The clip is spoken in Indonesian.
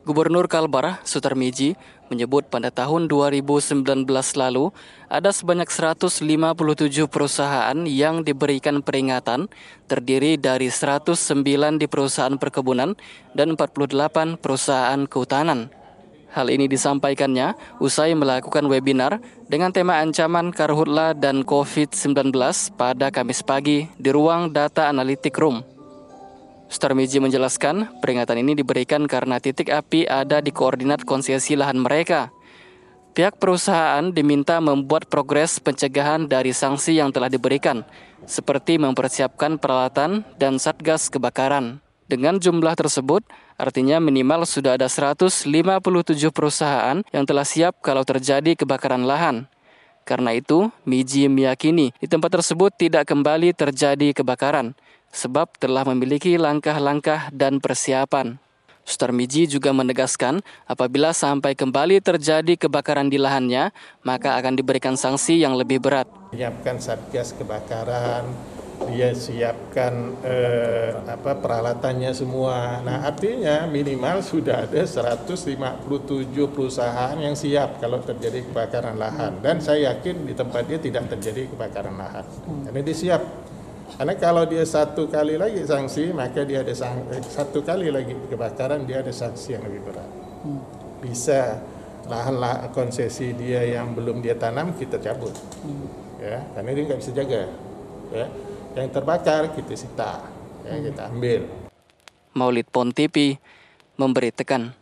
Gubernur Kalbar, Sutarmiji, menyebut pada tahun 2019 lalu ada sebanyak 157 perusahaan yang diberikan peringatan terdiri dari 109 di perusahaan perkebunan dan 48 perusahaan kehutanan. Hal ini disampaikannya usai melakukan webinar dengan tema ancaman karhutla dan COVID-19 pada Kamis pagi di ruang data analitik room. Stormiji menjelaskan, peringatan ini diberikan karena titik api ada di koordinat konsesi lahan mereka. Pihak perusahaan diminta membuat progres pencegahan dari sanksi yang telah diberikan, seperti mempersiapkan peralatan dan satgas kebakaran. Dengan jumlah tersebut, artinya minimal sudah ada 157 perusahaan yang telah siap kalau terjadi kebakaran lahan. Karena itu, Miji meyakini di tempat tersebut tidak kembali terjadi kebakaran, sebab telah memiliki langkah-langkah dan persiapan. Suster Miji juga menegaskan, apabila sampai kembali terjadi kebakaran di lahannya, maka akan diberikan sanksi yang lebih berat. Menyiapkan satgas kebakaran, dia siapkan eh, apa peralatannya semua. Nah, artinya minimal sudah ada 157 perusahaan yang siap kalau terjadi kebakaran lahan dan saya yakin di tempat dia tidak terjadi kebakaran lahan. Karena hmm. dia siap. Karena kalau dia satu kali lagi sanksi, maka dia ada sang, eh, satu kali lagi kebakaran dia ada sanksi yang lebih berat. Hmm. Bisa lahan lah konsesi dia yang belum dia tanam kita cabut. Hmm. Ya, karena dia nggak bisa jaga. Ya yang terbakar kita gitu sita, yang kita ambil. Maulid Pontipi memberi tekan.